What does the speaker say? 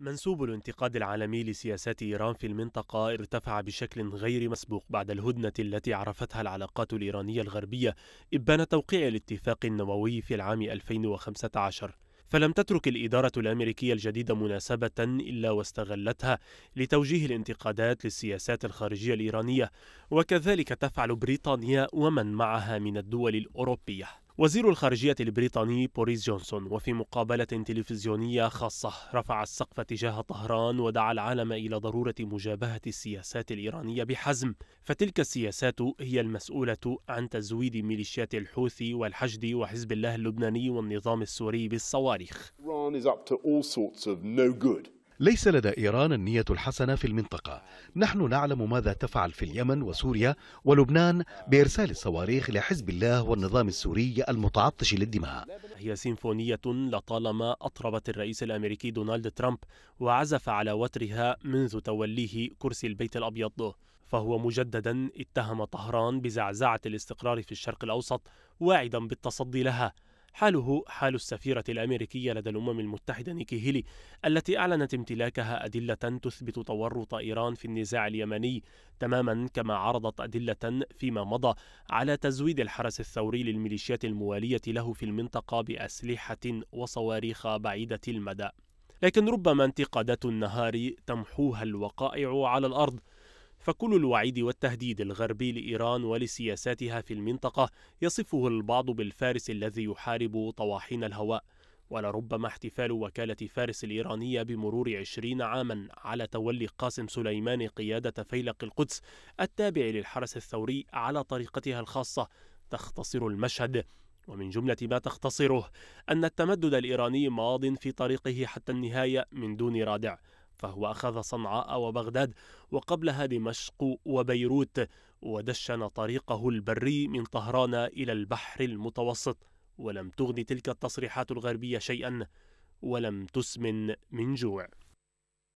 منسوب الانتقاد العالمي لسياسات إيران في المنطقة ارتفع بشكل غير مسبوق بعد الهدنة التي عرفتها العلاقات الإيرانية الغربية إبان توقيع الاتفاق النووي في العام 2015 فلم تترك الإدارة الأمريكية الجديدة مناسبة إلا واستغلتها لتوجيه الانتقادات للسياسات الخارجية الإيرانية وكذلك تفعل بريطانيا ومن معها من الدول الأوروبية وزير الخارجية البريطاني بوريس جونسون وفي مقابلة تلفزيونية خاصة رفع السقف تجاه طهران ودعا العالم إلى ضرورة مجابهة السياسات الإيرانية بحزم فتلك السياسات هي المسؤولة عن تزويد ميليشيات الحوثي والحشد وحزب الله اللبناني والنظام السوري بالصواريخ. Iran is up to all sorts of no good. ليس لدى إيران النية الحسنة في المنطقة نحن نعلم ماذا تفعل في اليمن وسوريا ولبنان بإرسال الصواريخ لحزب الله والنظام السوري المتعطش للدماء هي سيمفونية لطالما أطربت الرئيس الأمريكي دونالد ترامب وعزف على وترها منذ توليه كرسي البيت الأبيض فهو مجددا اتهم طهران بزعزعة الاستقرار في الشرق الأوسط واعدا بالتصدي لها حاله حال السفيرة الأمريكية لدى الأمم المتحدة نيكي هيلي التي أعلنت امتلاكها أدلة تثبت تورط إيران في النزاع اليمني تماما كما عرضت أدلة فيما مضى على تزويد الحرس الثوري للميليشيات الموالية له في المنطقة بأسلحة وصواريخ بعيدة المدى لكن ربما انتقادات النهار تمحوها الوقائع على الأرض فكل الوعيد والتهديد الغربي لإيران ولسياساتها في المنطقة يصفه البعض بالفارس الذي يحارب طواحين الهواء ولربما احتفال وكالة فارس الإيرانية بمرور عشرين عاما على تولي قاسم سليماني قيادة فيلق القدس التابع للحرس الثوري على طريقتها الخاصة تختصر المشهد ومن جملة ما تختصره أن التمدد الإيراني ماض في طريقه حتى النهاية من دون رادع فهو أخذ صنعاء وبغداد وقبلها دمشق وبيروت ودشن طريقه البري من طهران إلى البحر المتوسط ولم تغن تلك التصريحات الغربية شيئا ولم تسمن من جوع